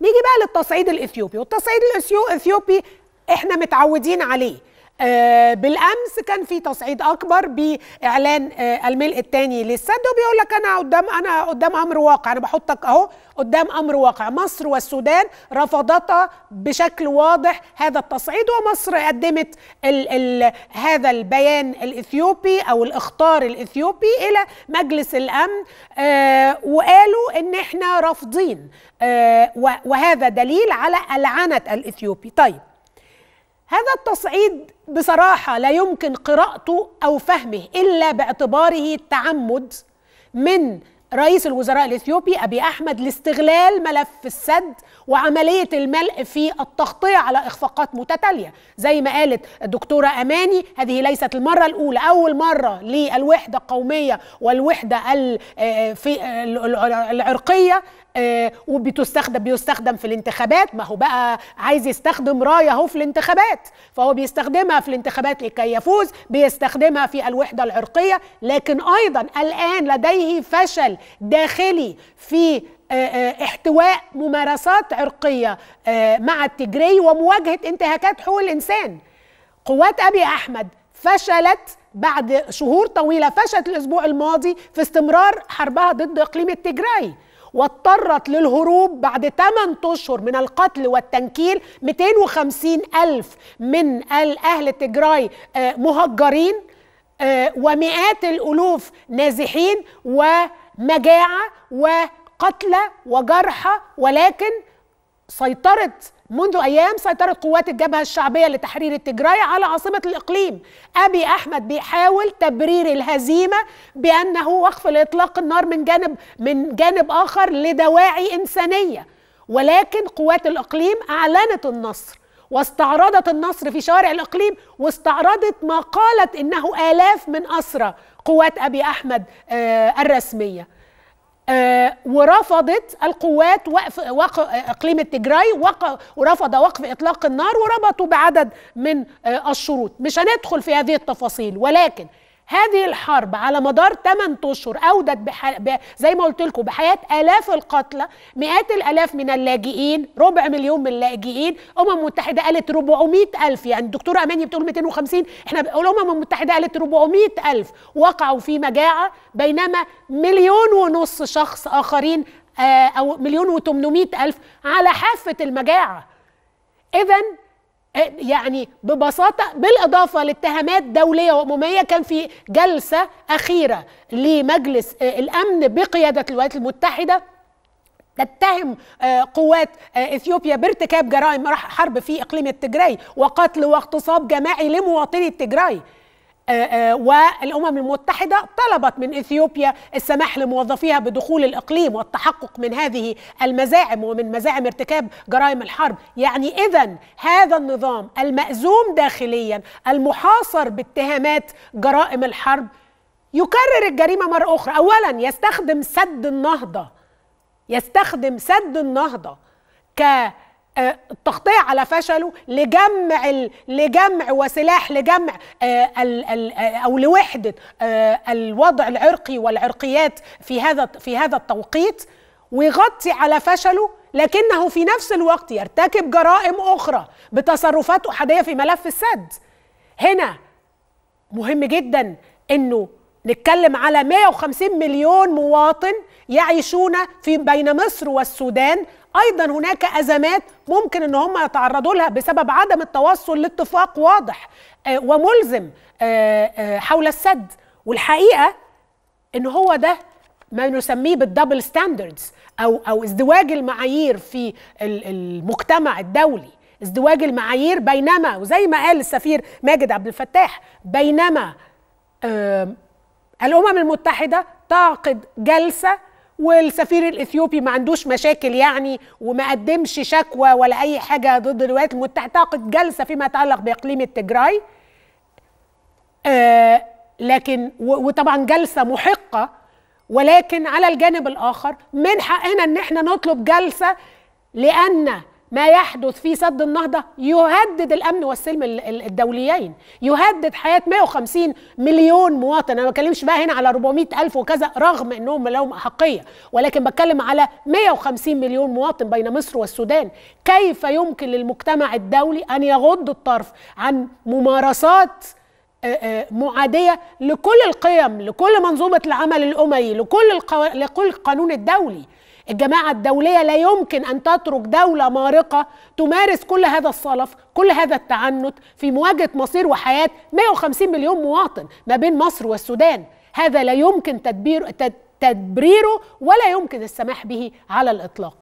نيجي بقى للتصعيد الاثيوبي والتصعيد الاثيوبي احنا متعودين عليه آه، بالامس كان في تصعيد اكبر باعلان آه، الملء الثاني للسد وبيقول لك انا قدام انا قدام امر واقع انا بحطك اهو قدام امر واقع مصر والسودان رفضتا بشكل واضح هذا التصعيد ومصر قدمت الـ الـ هذا البيان الاثيوبي او الاخطار الاثيوبي الى مجلس الامن آه وقالوا ان احنا رافضين آه، وهذا دليل على العنت الاثيوبي طيب هذا التصعيد بصراحه لا يمكن قراءته او فهمه الا باعتباره تعمد من رئيس الوزراء الاثيوبي ابي احمد لاستغلال ملف السد وعمليه الملء في التغطيه على اخفاقات متتاليه زي ما قالت الدكتوره اماني هذه ليست المره الاولى اول مره للوحده القوميه والوحده آه، آه، العرقيه آه، وبتستخدم بيستخدم في الانتخابات ما هو بقى عايز يستخدم رايه اهو في الانتخابات فهو بيستخدمها في الانتخابات لكي يفوز بيستخدمها في الوحده العرقيه لكن ايضا الان لديه فشل داخلي في آه، آه، احتواء ممارسات عرقيه مع التجري ومواجهه انتهاكات حقوق الانسان قوات ابي احمد فشلت بعد شهور طويله فشلت الاسبوع الماضي في استمرار حربها ضد اقليم التجراي واضطرت للهروب بعد 8 أشهر من القتل والتنكيل 250 ألف من أهل تجراي آه، مهجرين آه، ومئات الألوف نازحين ومجاعة وقتلى وجرحى ولكن سيطرت منذ أيام سيطرت قوات الجبهة الشعبية لتحرير التجراي على عاصمة الإقليم أبي أحمد بيحاول تبرير الهزيمة بأنه وقف لإطلاق النار من جانب من جانب آخر لدواعي إنسانية ولكن قوات الإقليم أعلنت النصر واستعرضت النصر في شوارع الإقليم واستعرضت ما قالت إنه آلاف من أسرى قوات أبي أحمد آه، الرسمية آه، ورفضت القوات وقف, اقليم التجراي ورفض وقف اطلاق النار وربطوا بعدد من آه، الشروط مش هندخل في هذه التفاصيل ولكن هذه الحرب على مدار 8 اشهر اودت بح... ب... زي ما قلت لكم بحياه الاف القتلى مئات الالاف من اللاجئين ربع مليون من اللاجئين الامم المتحده قالت 400 الف يعني الدكتوره اماني بتقول 250 احنا الامم المتحده قالت 400 الف وقعوا في مجاعه بينما مليون ونص شخص اخرين آه او مليون و800 الف على حافه المجاعه اذا يعني ببساطه بالاضافه لاتهامات دوليه وامميه كان في جلسه اخيره لمجلس آه، الامن بقياده الولايات المتحده تتهم آه، قوات آه، اثيوبيا بارتكاب جرائم حرب في اقليم التجراي وقتل واغتصاب جماعي لمواطني التجراي آه، آه، والامم المتحده طلبت من اثيوبيا السماح لموظفيها بدخول الاقليم والتحقق من هذه المزاعم ومن مزاعم ارتكاب جرائم الحرب، يعني اذا هذا النظام المأزوم داخليا المحاصر باتهامات جرائم الحرب يكرر الجريمه مره اخرى، اولا يستخدم سد النهضه يستخدم سد النهضه ك آه، التغطيه على فشله لجمع لجمع وسلاح لجمع آه، آه، او لوحده الوضع العرقي والعرقيات في هذا في هذا التوقيت ويغطي على فشله لكنه في نفس الوقت يرتكب جرائم اخرى بتصرفات احاديه في ملف السد هنا مهم جدا انه نتكلم على 150 مليون مواطن يعيشون في بين مصر والسودان ايضا هناك ازمات ممكن ان هم يتعرضوا لها بسبب عدم التوصل لاتفاق واضح آه، وملزم آه، آه، حول السد والحقيقه ان هو ده ما نسميه بالدبل ستاندردز او او ازدواج المعايير في المجتمع الدولي ازدواج المعايير بينما وزي ما قال السفير ماجد عبد الفتاح بينما الامم المتحده تعقد جلسه والسفير الاثيوبي ما عندوش مشاكل يعني وما قدمش شكوى ولا اي حاجه ضد الولايات المتحده تعقد جلسه فيما يتعلق باقليم التجراي آه لكن وطبعا جلسه محقه ولكن على الجانب الاخر من حقنا ان احنا نطلب جلسه لان ما يحدث في سد النهضة يهدد الأمن والسلم الدوليين يهدد حياة 150 مليون مواطن أنا ما بتكلمش بقى هنا على 400 ألف وكذا رغم أنهم لهم أحقية ولكن بتكلم على 150 مليون مواطن بين مصر والسودان كيف يمكن للمجتمع الدولي أن يغض الطرف عن ممارسات آه، آه، معاديه لكل القيم لكل منظومه العمل الاممي لكل القو... لكل القانون الدولي الجماعة الدولية لا يمكن أن تترك دولة مارقة تمارس كل هذا الصلف كل هذا التعنت في مواجهة مصير وحياة 150 مليون مواطن ما بين مصر والسودان هذا لا يمكن تدبير تدبيره ولا يمكن السماح به على الإطلاق